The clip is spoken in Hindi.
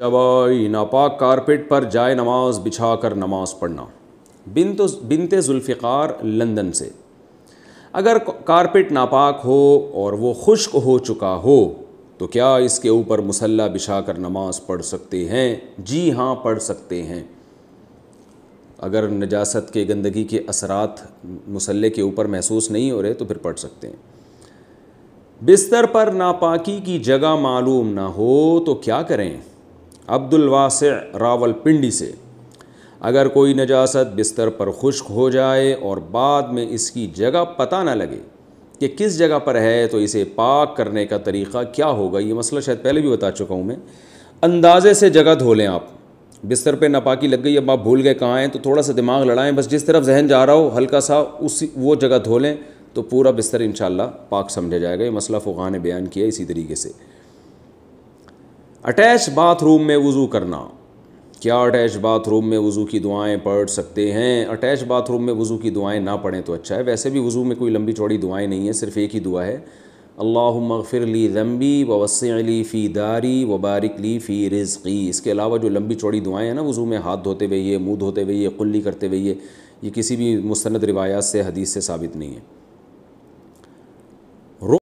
चबाई नापाक कारपेट पर जाए नमाज बिछा कर नमाज पढ़ना बिन तो बिनते जुल्फ़िकार लंदन से अगर कारपेट नापाक हो और वो खुश्क हो चुका हो तो क्या इसके ऊपर मुसल्ला बिछा कर नमाज पढ़ सकते हैं जी हाँ पढ़ सकते हैं अगर नजासत के गंदगी के असरात मुसल्ले के ऊपर महसूस नहीं हो रहे तो फिर पढ़ सकते हैं बिस्तर पर नापाकी की जगह मालूम ना हो तो क्या करें अब्दुल वास पिंडी से अगर कोई नजासत बिस्तर पर खुश्क हो जाए और बाद में इसकी जगह पता ना लगे कि किस जगह पर है तो इसे पाक करने का तरीक़ा क्या होगा ये मसला शायद पहले भी बता चुका हूँ मैं अंदाजे से जगह धो लें आप बिस्तर पे नापाकी लग गई अब आप भूल गए कहाँ हैं तो थोड़ा सा दिमाग लड़ाएं बस जिस तरफ जहन जा रहा हो हल्का सा उस वो जगह धो लें तो पूरा बिस्तर इन पाक समझा जाएगा ये मसला फ़ुक़ा ने बयान किया इसी तरीके से अटैच बाथरूम में वज़ू करना क्या अटैच बाथरूम में वज़ू की दुआएं पढ़ सकते हैं अटैच बाथरूम में वज़ू की दुआएं ना पढ़ें तो अच्छा है वैसे भी वज़ू में कोई लंबी चौड़ी दुआएं नहीं है सिर्फ़ एक ही दुआ है अल्लाह मगफ़िर ली रम्बी वसली फ़ी दारी वबारक ली फ़ी रिज़ी इसके अलावा जो लंबी चौड़ी दुआएं हैं ना वज़ू में हाथ धोते हुए मुँह धोते हुए कुल्ली करते हुए ये किसी भी मुस्ंद रिवायात से हदीस से साबित नहीं है